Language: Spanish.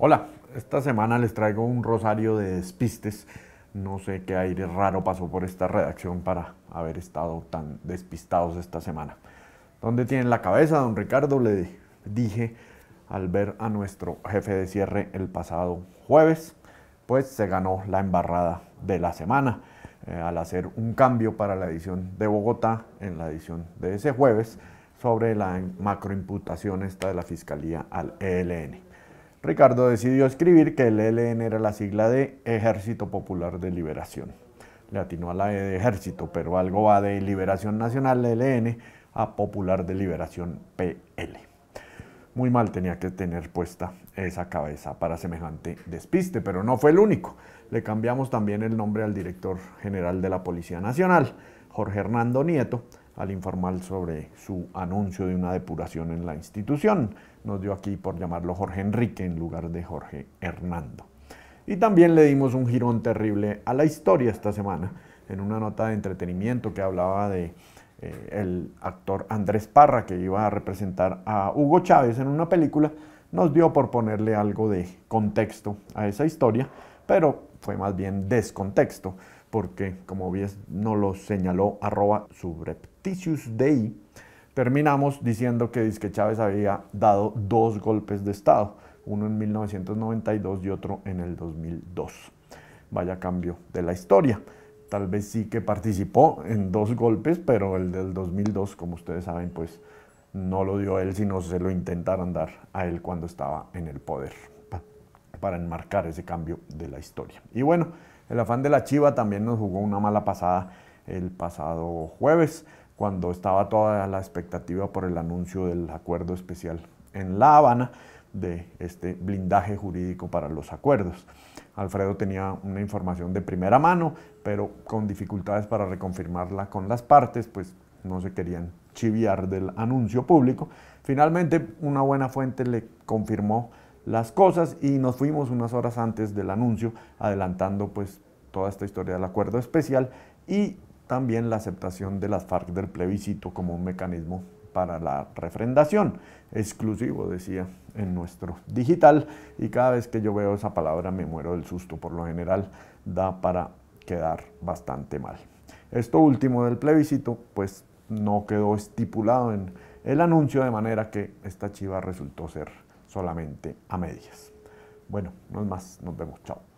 Hola, esta semana les traigo un rosario de despistes. No sé qué aire raro pasó por esta redacción para haber estado tan despistados esta semana. ¿Dónde tienen la cabeza, don Ricardo? Le dije al ver a nuestro jefe de cierre el pasado jueves. Pues se ganó la embarrada de la semana eh, al hacer un cambio para la edición de Bogotá en la edición de ese jueves sobre la macroimputación esta de la Fiscalía al ELN. Ricardo decidió escribir que el e LN era la sigla de Ejército Popular de Liberación. Le atinó a la E de Ejército, pero algo va de Liberación Nacional e LN a Popular de Liberación PL. Muy mal tenía que tener puesta esa cabeza para semejante despiste, pero no fue el único. Le cambiamos también el nombre al director general de la Policía Nacional, Jorge Hernando Nieto, al informar sobre su anuncio de una depuración en la institución. Nos dio aquí por llamarlo Jorge Enrique en lugar de Jorge Hernando. Y también le dimos un girón terrible a la historia esta semana, en una nota de entretenimiento que hablaba de eh, el actor Andrés Parra, que iba a representar a Hugo Chávez en una película, nos dio por ponerle algo de contexto a esa historia, pero fue más bien descontexto porque, como bien nos lo señaló arroba terminamos diciendo que Disque Chávez había dado dos golpes de Estado, uno en 1992 y otro en el 2002. Vaya cambio de la historia. Tal vez sí que participó en dos golpes, pero el del 2002, como ustedes saben, pues no lo dio él, sino se lo intentaron dar a él cuando estaba en el poder, para enmarcar ese cambio de la historia. Y bueno, el afán de la Chiva también nos jugó una mala pasada el pasado jueves, cuando estaba toda la expectativa por el anuncio del acuerdo especial en La Habana de este blindaje jurídico para los acuerdos. Alfredo tenía una información de primera mano, pero con dificultades para reconfirmarla con las partes, pues no se querían chiviar del anuncio público. Finalmente, una buena fuente le confirmó las cosas y nos fuimos unas horas antes del anuncio, adelantando pues toda esta historia del acuerdo especial y también la aceptación de las FARC del plebiscito como un mecanismo para la refrendación, exclusivo, decía en nuestro digital, y cada vez que yo veo esa palabra me muero del susto, por lo general da para quedar bastante mal. Esto último del plebiscito, pues no quedó estipulado en el anuncio, de manera que esta chiva resultó ser solamente a medias. Bueno, no es más, nos vemos, chao.